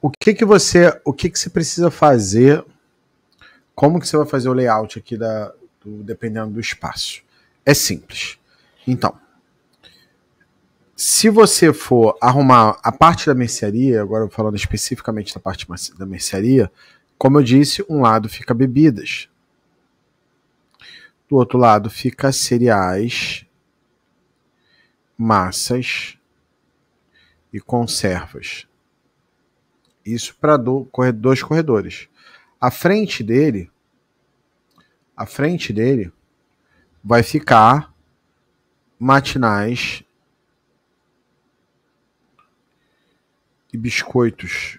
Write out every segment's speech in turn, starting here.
o que que você, o que que você precisa fazer? Como que você vai fazer o layout aqui da, do, dependendo do espaço? É simples. Então, se você for arrumar a parte da mercearia, agora falando especificamente da parte da mercearia, como eu disse, um lado fica bebidas, do outro lado fica cereais, massas e conservas. Isso para do, dois corredores. A frente dele, a frente dele vai ficar matinais e biscoitos.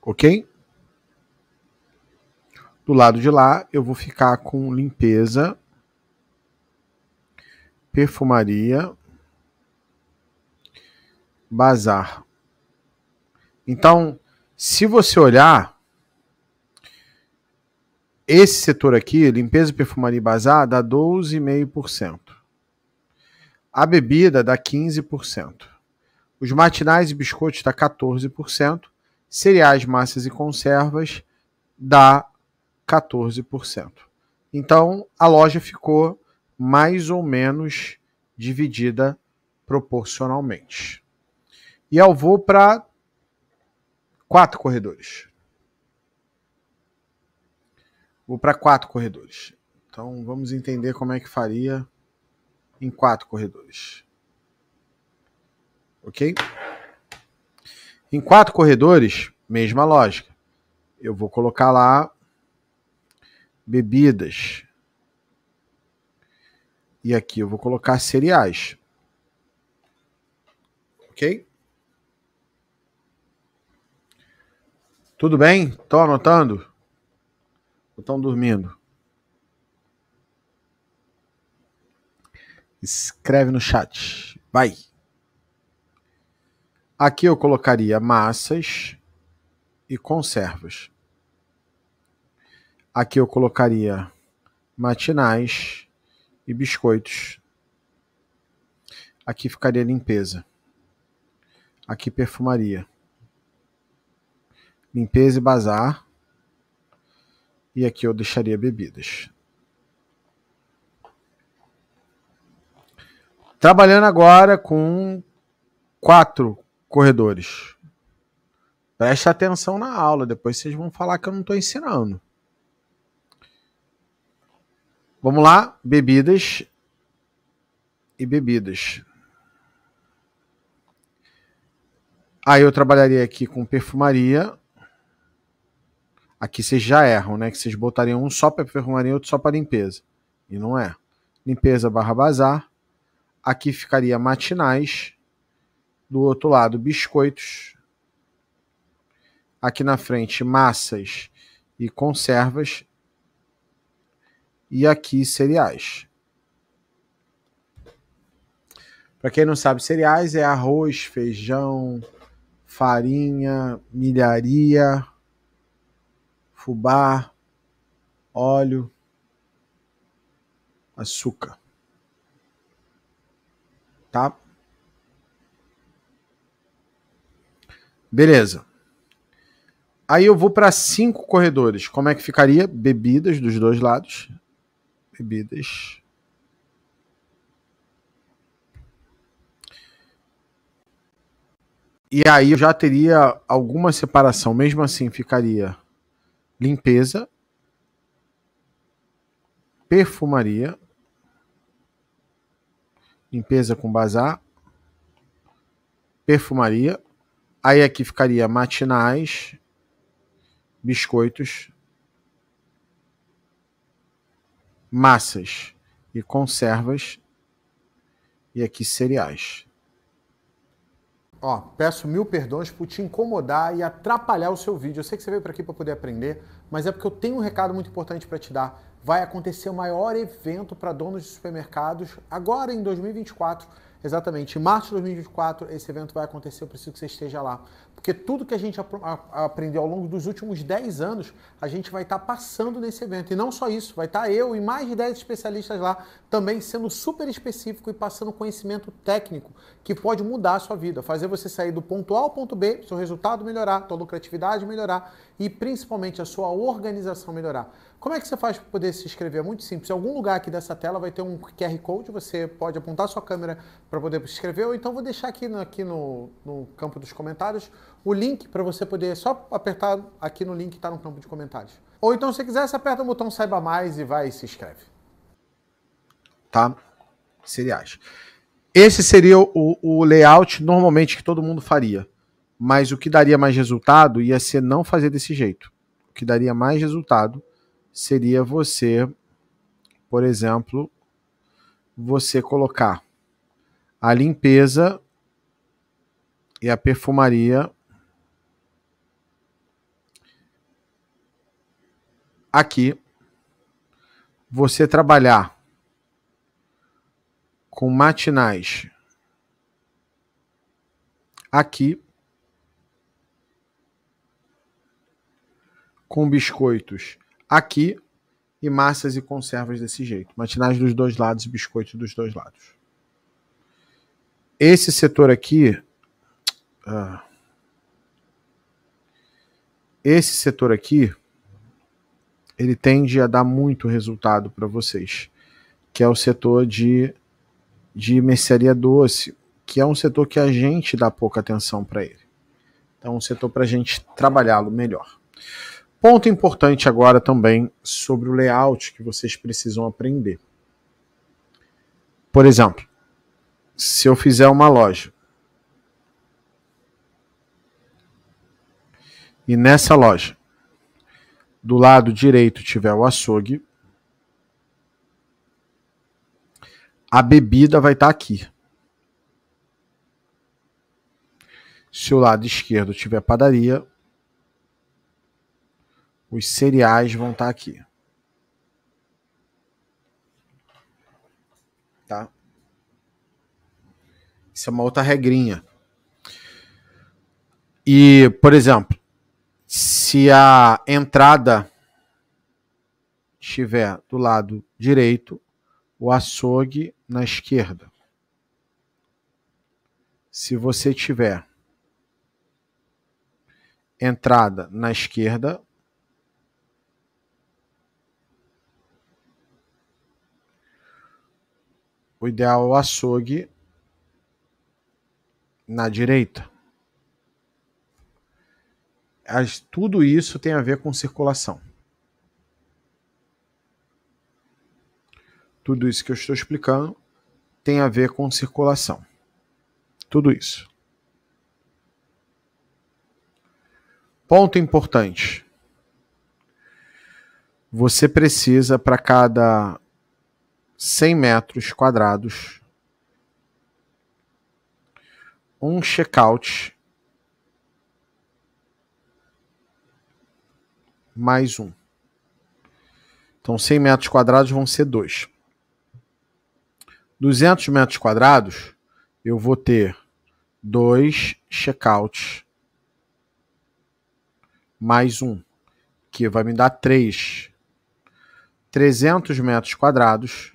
Ok? Do lado de lá, eu vou ficar com limpeza, perfumaria, bazar. Então, se você olhar esse setor aqui, limpeza, perfumaria e bazar, dá 12,5%. A bebida dá 15%. Os matinais e biscoitos dá 14%. Cereais, massas e conservas dá 14%. Então, a loja ficou mais ou menos dividida proporcionalmente. E eu vou para quatro corredores. Vou para quatro corredores. Então vamos entender como é que faria em quatro corredores. Ok? Em quatro corredores, mesma lógica. Eu vou colocar lá bebidas. E aqui eu vou colocar cereais. Ok? Tudo bem? Estão anotando? Ou estão dormindo? Escreve no chat. Vai. Aqui eu colocaria massas e conservas. Aqui eu colocaria matinais e biscoitos. Aqui ficaria limpeza. Aqui perfumaria limpeza e bazar. E aqui eu deixaria bebidas. Trabalhando agora com quatro corredores. Preste atenção na aula, depois vocês vão falar que eu não estou ensinando. Vamos lá, bebidas e bebidas. Aí eu trabalharia aqui com perfumaria, Aqui vocês já erram, né? Que vocês botariam um só para perfumaria e outro só para limpeza. E não é. Limpeza barra bazar. Aqui ficaria matinais. Do outro lado, biscoitos. Aqui na frente, massas e conservas. E aqui, cereais. Para quem não sabe, cereais é arroz, feijão, farinha, milharia, fubá, óleo, açúcar. Tá? Beleza. Aí eu vou para cinco corredores. Como é que ficaria? Bebidas dos dois lados. Bebidas. E aí eu já teria alguma separação. Mesmo assim, ficaria limpeza, perfumaria, limpeza com bazar, perfumaria. Aí aqui ficaria matinais, biscoitos, massas e conservas. E aqui cereais. Ó, peço mil perdões por te incomodar e atrapalhar o seu vídeo. Eu sei que você veio para aqui para poder aprender, mas é porque eu tenho um recado muito importante para te dar. Vai acontecer o maior evento para donos de supermercados agora em 2024 Exatamente. Em março de 2024, esse evento vai acontecer. Eu preciso que você esteja lá. Porque tudo que a gente aprendeu ao longo dos últimos 10 anos, a gente vai estar tá passando nesse evento. E não só isso, vai estar tá eu e mais de 10 especialistas lá, também sendo super específico e passando conhecimento técnico que pode mudar a sua vida, fazer você sair do ponto A ao ponto B, seu resultado melhorar, sua lucratividade melhorar e principalmente a sua organização melhorar. Como é que você faz para poder se inscrever? É muito simples. Em algum lugar aqui dessa tela vai ter um QR Code, você pode apontar sua câmera para poder se inscrever ou então vou deixar aqui, no, aqui no, no campo dos comentários o link para você poder só apertar aqui no link que está no campo de comentários. Ou então, se quiser, você aperta o botão Saiba Mais e vai e se inscreve. Tá? Cereais. Esse seria o, o layout normalmente que todo mundo faria. Mas o que daria mais resultado ia ser não fazer desse jeito. O que daria mais resultado seria você, por exemplo, você colocar a limpeza e a perfumaria. Aqui, você trabalhar com matinais aqui, com biscoitos aqui e massas e conservas desse jeito. Matinais dos dois lados e biscoitos dos dois lados. Esse setor aqui. Ah, esse setor aqui. Ele tende a dar muito resultado para vocês, que é o setor de, de mercearia doce, que é um setor que a gente dá pouca atenção para ele. Então, é um setor para a gente trabalhá-lo melhor. Ponto importante agora também sobre o layout que vocês precisam aprender. Por exemplo, se eu fizer uma loja. E nessa loja, do lado direito tiver o açougue, a bebida vai estar tá aqui. Se o lado esquerdo tiver padaria, os cereais vão estar tá aqui. Tá? Isso é uma outra regrinha. E, por exemplo, se a entrada estiver do lado direito, o açougue na esquerda. Se você tiver entrada na esquerda, o ideal é o açougue na direita. As, tudo isso tem a ver com circulação. Tudo isso que eu estou explicando tem a ver com circulação. Tudo isso. Ponto importante. Você precisa, para cada 100 metros quadrados, um checkout. Mais um. Então, 100 metros quadrados vão ser dois. 200 metros quadrados, eu vou ter dois checkouts mais um, que vai me dar três. 300 metros quadrados,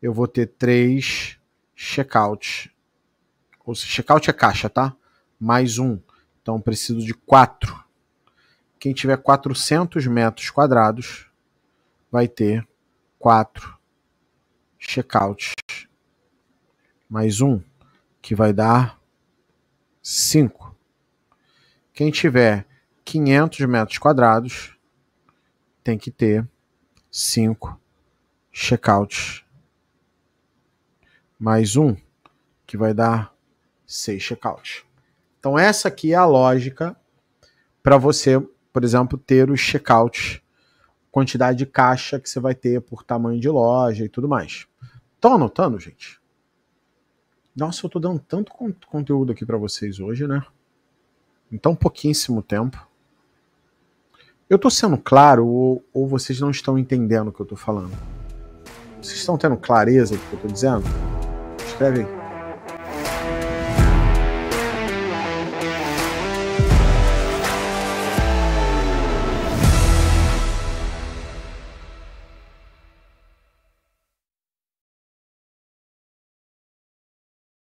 eu vou ter três checkouts ou seja, checkout é caixa, tá? Mais um. Então preciso de quatro. Quem tiver 400 metros quadrados vai ter quatro checkouts. Mais um, que vai dar cinco. Quem tiver 500 metros quadrados tem que ter cinco checkouts mais um, que vai dar 6 checkouts. Então, essa aqui é a lógica para você, por exemplo, ter os checkouts, quantidade de caixa que você vai ter por tamanho de loja e tudo mais. Estão anotando, gente? Nossa, eu tô dando tanto conteúdo aqui para vocês hoje, né? Em tão pouquíssimo tempo. Eu tô sendo claro ou, ou vocês não estão entendendo o que eu tô falando? Vocês estão tendo clareza do que eu tô dizendo? Escreve aí.